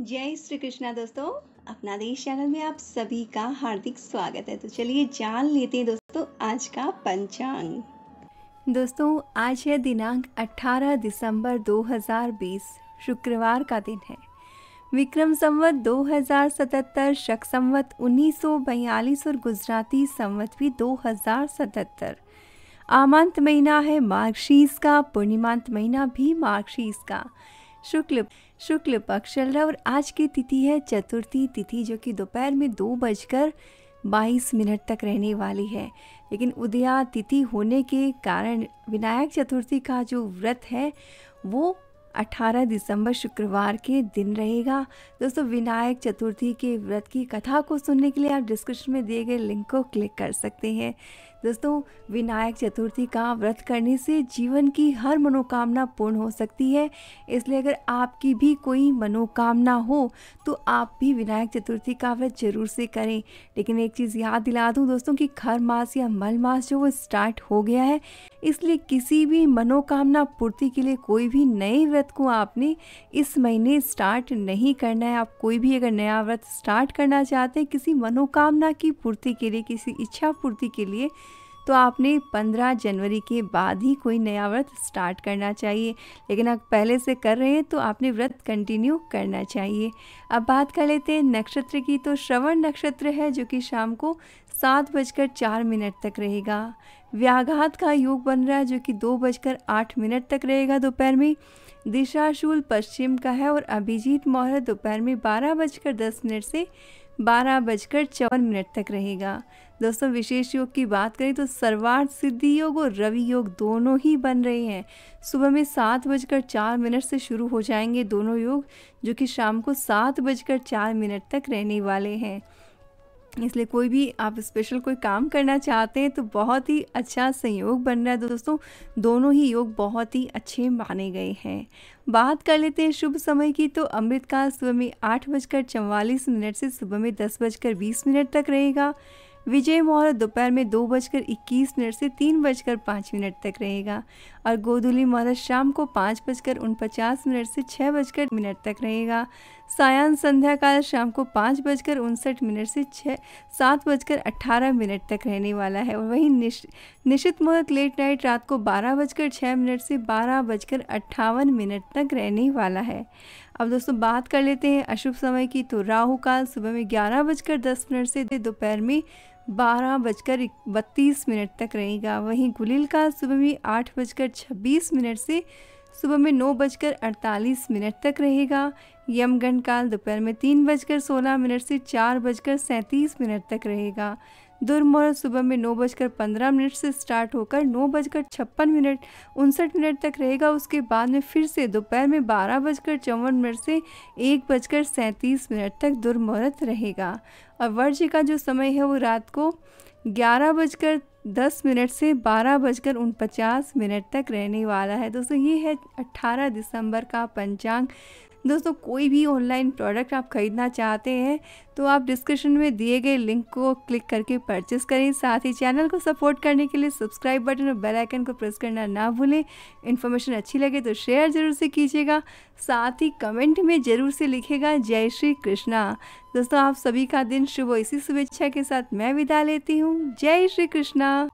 जय श्री कृष्णा दोस्तों अपना देश चैनल में आप सभी का हार्दिक स्वागत है तो चलिए जान लेते हैं दोस्तों आज का पंचांग दोस्तों आज है दिनांक 18 दिसंबर 2020 शुक्रवार का दिन है विक्रम संवत 2077 शक संवत 1942 और गुजराती संवत भी 2077 आमांत महीना है मार्गशीस का पूर्णिमांत महीना भी मार्गशीर्ष का शुक्ल शुक्ल पक्ष चल रहा है और आज की तिथि है चतुर्थी तिथि जो कि दोपहर में दो बजकर बाईस मिनट तक रहने वाली है लेकिन उदया तिथि होने के कारण विनायक चतुर्थी का जो व्रत है वो 18 दिसंबर शुक्रवार के दिन रहेगा दोस्तों विनायक चतुर्थी के व्रत की कथा को सुनने के लिए आप डिस्क्रिप्शन में दिए गए लिंक को क्लिक कर सकते हैं दोस्तों विनायक चतुर्थी का व्रत करने से जीवन की हर मनोकामना पूर्ण हो सकती है इसलिए अगर आपकी भी कोई मनोकामना हो तो आप भी विनायक चतुर्थी का व्रत जरूर से करें लेकिन एक चीज़ याद दिला दूँ दोस्तों कि खर मास या मल मास जो वो स्टार्ट हो गया है इसलिए किसी भी मनोकामना पूर्ति के लिए कोई भी नए व्रत व्रत को आपने इस महीने स्टार्ट नहीं करना है आप कोई भी अगर नया व्रत स्टार्ट करना चाहते हैं किसी मनोकामना की पूर्ति के लिए किसी इच्छा पूर्ति के लिए तो आपने 15 जनवरी के बाद ही कोई नया व्रत स्टार्ट करना चाहिए लेकिन आप पहले से कर रहे हैं तो आपने व्रत कंटिन्यू करना चाहिए अब बात कर लेते हैं नक्षत्र की तो श्रवण नक्षत्र है जो कि शाम को सात बजकर चार मिनट तक रहेगा व्याघात का योग बन रहा है जो कि दो बजकर आठ मिनट तक रहेगा दोपहर में दिशा शूल पश्चिम का है और अभिजीत मौर्य दोपहर में बारह बजकर दस मिनट से बारह बजकर चौवन मिनट तक रहेगा दोस्तों विशेष योग की बात करें तो सर्वार्थ सिद्धि योग और रवि योग दोनों ही बन रहे हैं सुबह में सात बजकर चार मिनट से शुरू हो जाएंगे दोनों योग जो कि शाम को सात बजकर चार मिनट तक रहने वाले हैं इसलिए कोई भी आप स्पेशल कोई काम करना चाहते हैं तो बहुत ही अच्छा संयोग बन रहा है दोस्तों दोनों ही योग बहुत ही अच्छे माने गए हैं बात कर लेते हैं शुभ समय की तो अमृतकाल सुबह में आठ बजकर चवालीस मिनट से सुबह में दस बजकर बीस मिनट तक रहेगा विजय मुहूर्त दोपहर में दो बजकर इक्कीस मिनट से तीन बजकर पाँच मिनट तक रहेगा और गोधुली मुहूर्त शाम को पाँच बजकर उनपचास मिनट से छः बजकर मिनट तक रहेगा सायन संध्या काल शाम को पाँच बजकर उनसठ मिनट से छः सात बजकर अट्ठारह मिनट तक रहने वाला है और वहीं निश, निश्चित मुहूर्त लेट नाइट रात को बारह बजकर छः मिनट से बारह बजकर अट्ठावन मिनट तक रहने वाला है अब दोस्तों बात कर लेते हैं अशुभ समय की तो राहु काल सुबह में ग्यारह बजकर दस मिनट से दोपहर में बारह बजकर बत्तीस मिनट तक रहेगा वहीं गुलिल काल सुबह में आठ बजकर छब्बीस मिनट से सुबह में नौ बजकर अड़तालीस मिनट तक रहेगा यमगण काल दोपहर में तीन बजकर सोलह मिनट से चार बजकर सैंतीस मिनट तक रहेगा दुर्मुहूर्त सुबह में नौ बजकर पंद्रह मिनट से स्टार्ट होकर नौ बजकर छप्पन मिनट उनसठ मिनट तक रहेगा उसके बाद में फिर से दोपहर में बारह बजकर चौवन मिनट से एक बजकर सैंतीस मिनट तक दुर्मुहूर्त रहेगा और वर्ज्य का जो समय है वो रात को ग्यारह बजकर 10 मिनट से बारह बजकर उन पचास मिनट तक रहने वाला है दोस्तों ये है 18 दिसंबर का पंचांग दोस्तों कोई भी ऑनलाइन प्रोडक्ट आप ख़रीदना चाहते हैं तो आप डिस्क्रिप्शन में दिए गए लिंक को क्लिक करके परचेस करें साथ ही चैनल को सपोर्ट करने के लिए सब्सक्राइब बटन और बेल आइकन को प्रेस करना ना भूलें इन्फॉर्मेशन अच्छी लगे तो शेयर ज़रूर से कीजिएगा साथ ही कमेंट में ज़रूर से लिखेगा जय श्री कृष्णा दोस्तों आप सभी का दिन शुभ इसी शुभेच्छा के साथ मैं विदा लेती हूँ जय श्री कृष्णा